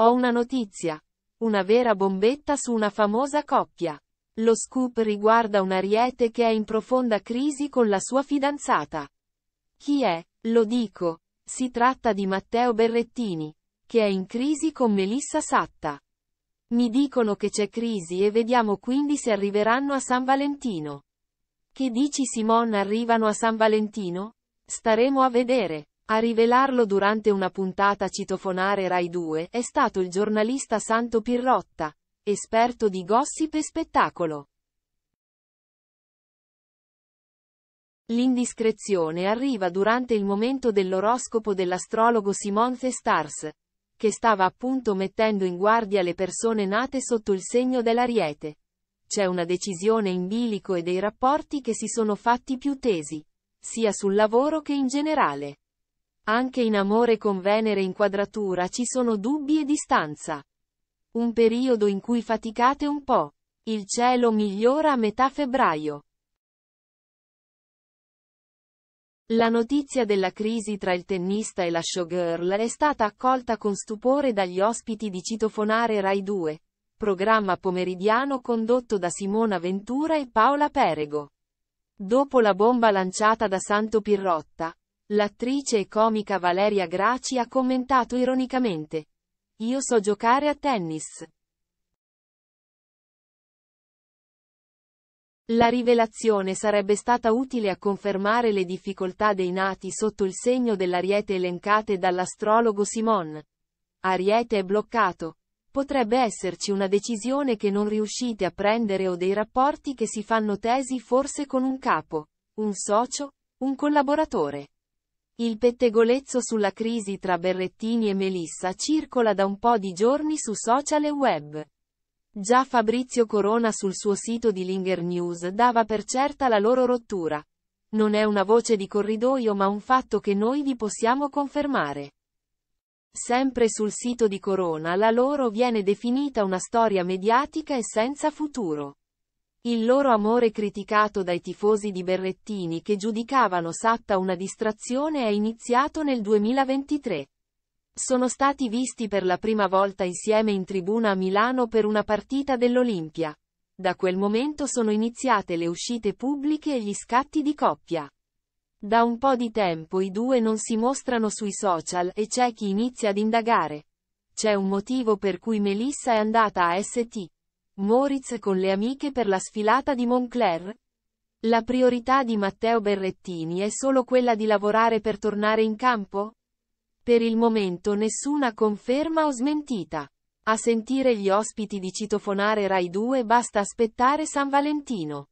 Ho una notizia. Una vera bombetta su una famosa coppia. Lo scoop riguarda un ariete che è in profonda crisi con la sua fidanzata. Chi è? Lo dico. Si tratta di Matteo Berrettini, che è in crisi con Melissa Satta. Mi dicono che c'è crisi e vediamo quindi se arriveranno a San Valentino. Che dici Simone arrivano a San Valentino? Staremo a vedere. A rivelarlo durante una puntata citofonare Rai 2 è stato il giornalista Santo Pirrotta, esperto di gossip e spettacolo. L'indiscrezione arriva durante il momento dell'oroscopo dell'astrologo Simone The Stars, che stava appunto mettendo in guardia le persone nate sotto il segno dell'ariete. C'è una decisione in bilico e dei rapporti che si sono fatti più tesi, sia sul lavoro che in generale. Anche in amore con Venere in quadratura ci sono dubbi e distanza. Un periodo in cui faticate un po'. Il cielo migliora a metà febbraio. La notizia della crisi tra il tennista e la showgirl è stata accolta con stupore dagli ospiti di Citofonare Rai 2, programma pomeridiano condotto da Simona Ventura e Paola Perego. Dopo la bomba lanciata da Santo Pirrotta, L'attrice e comica Valeria Graci ha commentato ironicamente. Io so giocare a tennis. La rivelazione sarebbe stata utile a confermare le difficoltà dei nati sotto il segno dell'ariete elencate dall'astrologo Simon. Ariete è bloccato. Potrebbe esserci una decisione che non riuscite a prendere o dei rapporti che si fanno tesi forse con un capo, un socio, un collaboratore. Il pettegolezzo sulla crisi tra Berrettini e Melissa circola da un po' di giorni su social e web. Già Fabrizio Corona sul suo sito di Linger News dava per certa la loro rottura. Non è una voce di corridoio ma un fatto che noi vi possiamo confermare. Sempre sul sito di Corona la loro viene definita una storia mediatica e senza futuro. Il loro amore criticato dai tifosi di Berrettini che giudicavano Satta una distrazione è iniziato nel 2023. Sono stati visti per la prima volta insieme in tribuna a Milano per una partita dell'Olimpia. Da quel momento sono iniziate le uscite pubbliche e gli scatti di coppia. Da un po' di tempo i due non si mostrano sui social e c'è chi inizia ad indagare. C'è un motivo per cui Melissa è andata a ST. Moritz con le amiche per la sfilata di Moncler? La priorità di Matteo Berrettini è solo quella di lavorare per tornare in campo? Per il momento nessuna conferma o smentita. A sentire gli ospiti di citofonare Rai 2 basta aspettare San Valentino.